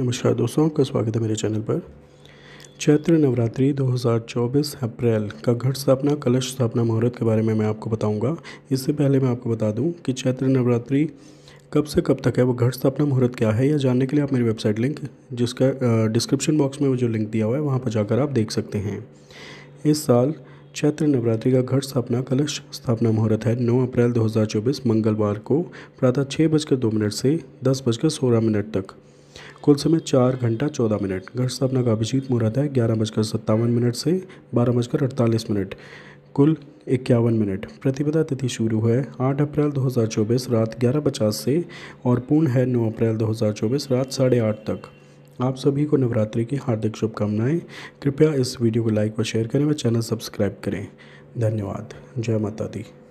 नमस्कार दोस्तों आपका स्वागत है मेरे चैनल पर चैत्र नवरात्रि 2024 अप्रैल का घट स्थापना कलश स्थापना मुहूर्त के बारे में मैं आपको बताऊंगा इससे पहले मैं आपको बता दूं कि चैत्र नवरात्रि कब से कब तक है वो घट स्थापना मुहूर्त क्या है यह जानने के लिए आप मेरी वेबसाइट लिंक जिसका डिस्क्रिप्शन बॉक्स में वो जो लिंक दिया हुआ है वहाँ पर जाकर आप देख सकते हैं इस साल चैत्र नवरात्रि का घट स्थापना कलश स्थापना मुहूर्त है 9 अप्रैल 2024 मंगलवार को प्रातः छः बजकर दो मिनट से दस बजकर सोलह मिनट तक कुल समय चार घंटा चौदह मिनट घट स्थापना का अभिजीत मुहूर्त है ग्यारह बजकर सत्तावन मिनट से बारह बजकर अड़तालीस मिनट कुल इक्यावन मिनट प्रतिपदा तिथि शुरू है आठ अप्रैल 2024 रात ग्यारह पचास से और पूर्ण है नौ अप्रैल 2024 रात साढ़े आठ तक आप सभी को नवरात्रि की हार्दिक शुभकामनाएं कृपया इस वीडियो को लाइक व शेयर करें व चैनल सब्सक्राइब करें धन्यवाद जय माता दी